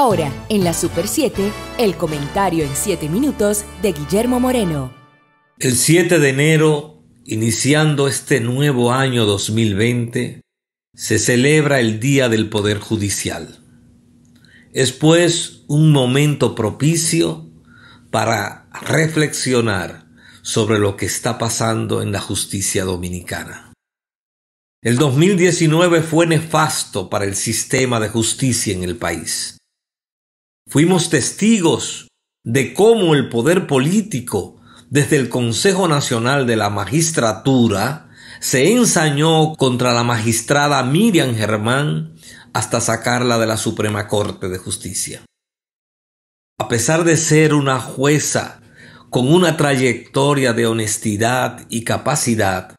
Ahora, en la Super 7, el comentario en 7 minutos de Guillermo Moreno. El 7 de enero, iniciando este nuevo año 2020, se celebra el Día del Poder Judicial. Es pues un momento propicio para reflexionar sobre lo que está pasando en la justicia dominicana. El 2019 fue nefasto para el sistema de justicia en el país. Fuimos testigos de cómo el poder político desde el Consejo Nacional de la Magistratura se ensañó contra la magistrada Miriam Germán hasta sacarla de la Suprema Corte de Justicia. A pesar de ser una jueza con una trayectoria de honestidad y capacidad,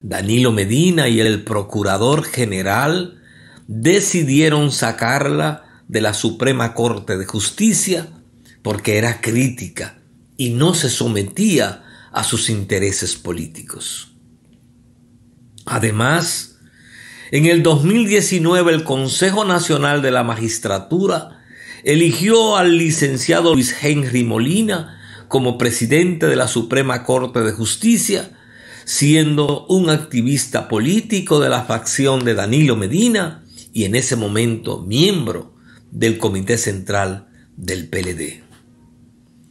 Danilo Medina y el Procurador General decidieron sacarla de la Suprema Corte de Justicia porque era crítica y no se sometía a sus intereses políticos. Además, en el 2019 el Consejo Nacional de la Magistratura eligió al licenciado Luis Henry Molina como presidente de la Suprema Corte de Justicia, siendo un activista político de la facción de Danilo Medina y en ese momento miembro del Comité Central del PLD.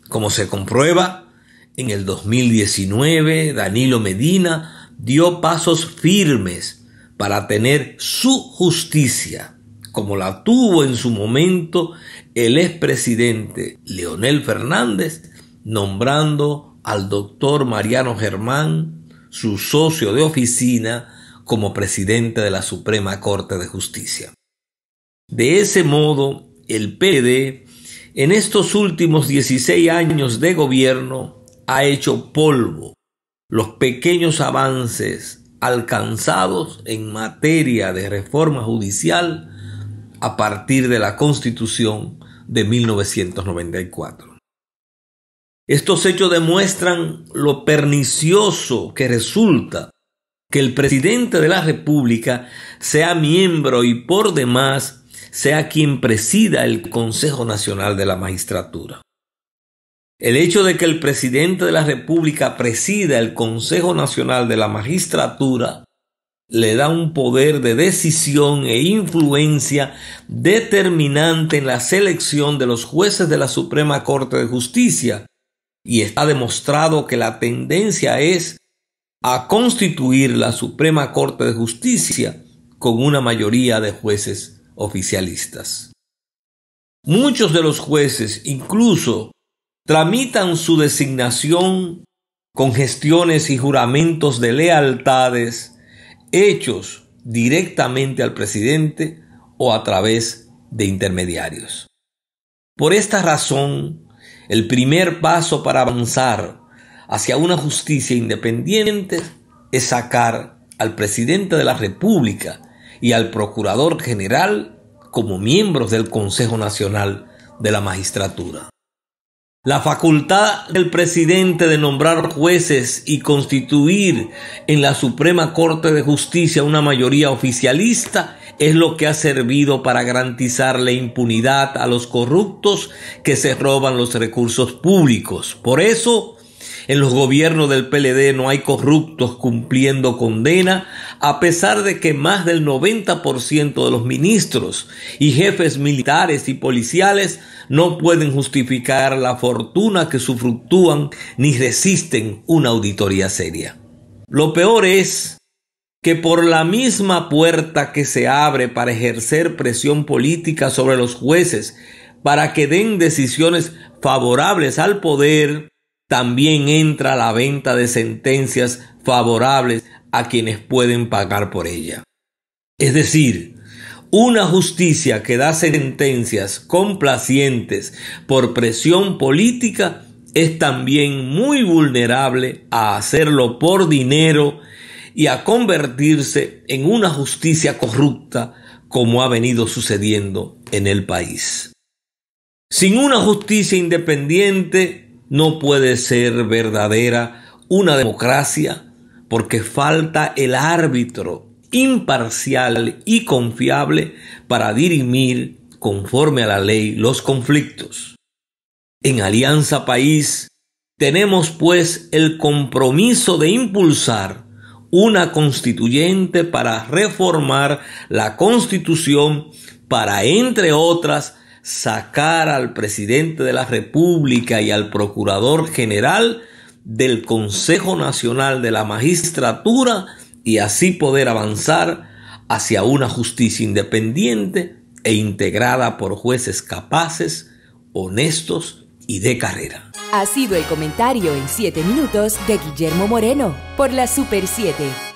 Como se comprueba, en el 2019 Danilo Medina dio pasos firmes para tener su justicia, como la tuvo en su momento el expresidente Leonel Fernández, nombrando al doctor Mariano Germán, su socio de oficina, como presidente de la Suprema Corte de Justicia. De ese modo, el PD en estos últimos 16 años de gobierno ha hecho polvo los pequeños avances alcanzados en materia de reforma judicial a partir de la Constitución de 1994. Estos hechos demuestran lo pernicioso que resulta que el presidente de la República sea miembro y por demás sea quien presida el Consejo Nacional de la Magistratura. El hecho de que el presidente de la República presida el Consejo Nacional de la Magistratura le da un poder de decisión e influencia determinante en la selección de los jueces de la Suprema Corte de Justicia, y está demostrado que la tendencia es a constituir la Suprema Corte de Justicia con una mayoría de jueces oficialistas. Muchos de los jueces incluso tramitan su designación con gestiones y juramentos de lealtades hechos directamente al presidente o a través de intermediarios. Por esta razón, el primer paso para avanzar hacia una justicia independiente es sacar al presidente de la República y al Procurador General como miembros del Consejo Nacional de la Magistratura. La facultad del presidente de nombrar jueces y constituir en la Suprema Corte de Justicia una mayoría oficialista es lo que ha servido para garantizar la impunidad a los corruptos que se roban los recursos públicos. Por eso, en los gobiernos del PLD no hay corruptos cumpliendo condena, a pesar de que más del 90% de los ministros y jefes militares y policiales no pueden justificar la fortuna que sufructúan ni resisten una auditoría seria. Lo peor es que por la misma puerta que se abre para ejercer presión política sobre los jueces, para que den decisiones favorables al poder, también entra la venta de sentencias favorables a quienes pueden pagar por ella. Es decir, una justicia que da sentencias complacientes por presión política es también muy vulnerable a hacerlo por dinero y a convertirse en una justicia corrupta como ha venido sucediendo en el país. Sin una justicia independiente no puede ser verdadera una democracia porque falta el árbitro imparcial y confiable para dirimir conforme a la ley los conflictos. En Alianza País tenemos pues el compromiso de impulsar una constituyente para reformar la constitución para, entre otras, sacar al presidente de la República y al procurador general del Consejo Nacional de la Magistratura y así poder avanzar hacia una justicia independiente e integrada por jueces capaces, honestos y de carrera. Ha sido el comentario en 7 minutos de Guillermo Moreno por la Super 7.